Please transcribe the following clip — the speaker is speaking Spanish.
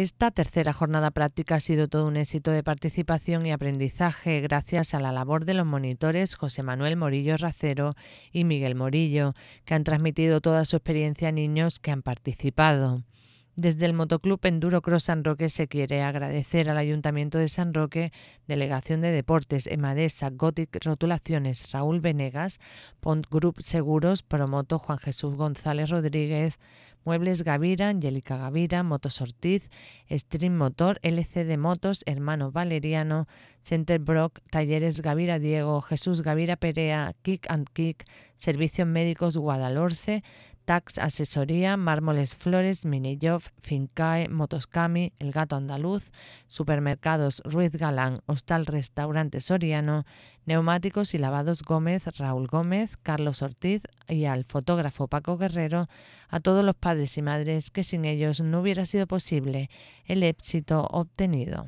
Esta tercera jornada práctica ha sido todo un éxito de participación y aprendizaje gracias a la labor de los monitores José Manuel Morillo Racero y Miguel Morillo, que han transmitido toda su experiencia a niños que han participado. Desde el Motoclub Enduro Cross San Roque se quiere agradecer al Ayuntamiento de San Roque, Delegación de Deportes, Emadesa, Gothic Rotulaciones, Raúl Venegas, Pont Group Seguros, Promoto Juan Jesús González Rodríguez, Muebles Gavira, Angélica Gavira, Motos Ortiz, Stream Motor, LCD Motos, Hermano Valeriano, Center Brock, Talleres Gavira Diego, Jesús Gavira Perea, Kick and Kick, Servicios Médicos Guadalhorce, Tax Asesoría, Mármoles Flores, Minillov, Fincae, Motoscami, El Gato Andaluz, Supermercados Ruiz Galán, Hostal Restaurante Soriano, Neumáticos y Lavados Gómez, Raúl Gómez, Carlos Ortiz y al fotógrafo Paco Guerrero, a todos los padres y madres que sin ellos no hubiera sido posible el éxito obtenido.